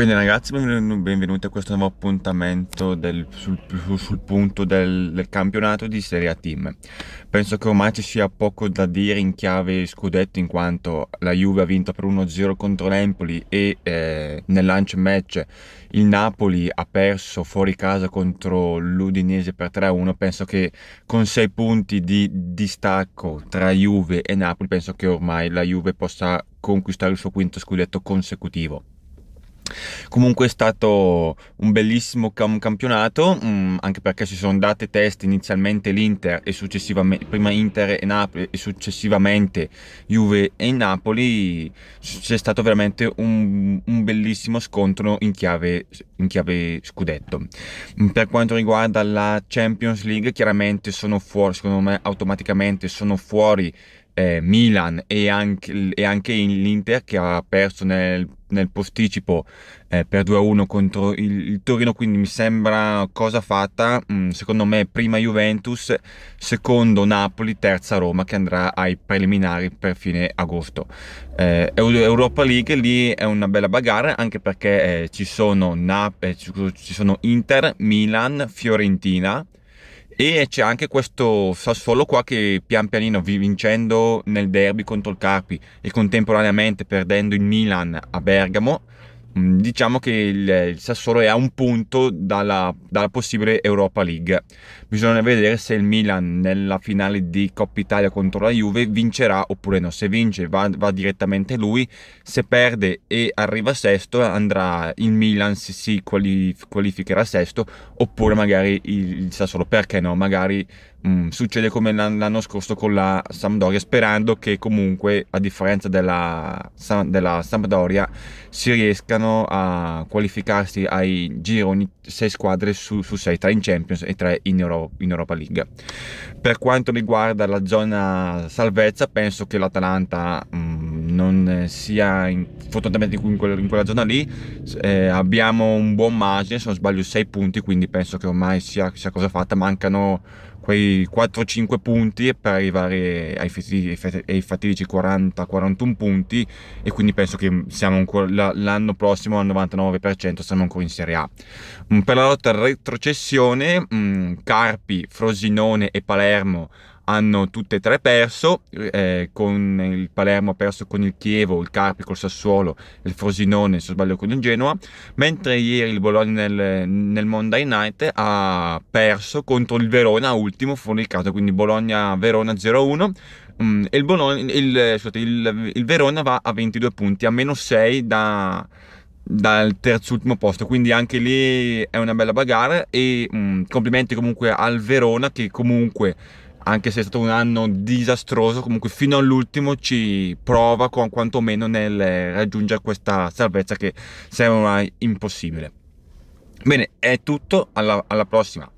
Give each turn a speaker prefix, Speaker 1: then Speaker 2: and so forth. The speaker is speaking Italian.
Speaker 1: Bene ragazzi, benvenuti a questo nuovo appuntamento del, sul, sul, punto del, del, campionato di Serie A Team. Penso che ormai ci sia poco da dire in chiave scudetto in quanto la Juve ha vinto per 1-0 contro l'Empoli e eh, nel lunch match il Napoli ha perso fuori casa contro l'Udinese per 3-1. Penso che con 6 punti di distacco tra Juve e Napoli penso che ormai la Juve possa conquistare il suo quinto scudetto consecutivo. Comunque è stato un bellissimo cam campionato, mh, mm, anche perché si sono date test inizialmente l'Inter e successivamente, prima Inter e Napoli e successivamente Juve e Napoli, c'è stato veramente un, un bellissimo scontro in chiave, in chiave, scudetto. Mm, per quanto riguarda la Champions League, chiaramente sono fuori, secondo me automaticamente sono fuori eh, Milan e anche, e anche l'Inter che ha perso nel, nel posticipo eh, per 2-1 contro il, il, Torino, quindi mi sembra cosa fatta, mm, secondo me prima Juventus, secondo Napoli, terza Roma che andrà ai preliminari per fine agosto. Eh, Europa League lì è una bella bagarre anche perché eh, ci sono, Nap- eh, ci sono Inter, Milan, Fiorentina. E c'è anche questo Sassuolo qua che pian pianino vincendo nel derby contro il Carpi e contemporaneamente perdendo il Milan a Bergamo Mm, diciamo che il, il, Sassuolo è a un punto dalla, dalla, possibile Europa League. Bisogna vedere se il Milan nella finale di Coppa Italia contro la Juve vincerà oppure no. Se vince va, va direttamente lui, se perde e arriva sesto andrà il Milan se si quali, qualificherà sesto oppure magari il, il Sassuolo, perché no? Magari mh, mm, succede come l'anno scorso con la Sampdoria, sperando che comunque, a differenza della, della Sampdoria, si riescano a qualificarsi ai gironi 6 squadre su, 6, 3 in Champions e 3 in, Euro, in Europa League. Per quanto riguarda la zona salvezza, penso che l'Atalanta... Mh, mm, non eh, sia in, fortunatamente in, quel, in, quella zona lì eh, abbiamo un buon margine se non sbaglio 6 punti quindi penso che ormai sia, sia cosa fatta mancano quei 4-5 punti per arrivare ai, ai fatidici 40-41 punti e quindi penso che siamo ancora, l'anno prossimo al 99% siamo ancora in Serie A mm, per la lotta retrocessione mm, Carpi, Frosinone e Palermo hanno tutte e tre perso, eh, con il Palermo ha perso con il Chievo, il Carpi col Sassuolo, il Frosinone se sbaglio con il Genoa, mentre ieri il Bologna nel, nel, Monday Night ha perso contro il Verona, ultimo fuori casa, quindi Bologna-Verona 0-1 mm, e il, Bologna, il, scusate, il, il, Verona va a 22 punti, a meno 6 da, dal terzultimo posto quindi anche lì è una bella bagarre e mm, complimenti comunque al Verona che comunque anche se è stato un anno disastroso, comunque fino all'ultimo ci prova con quantomeno nel raggiungere questa salvezza che sembra impossibile. Bene, è tutto, alla, alla prossima.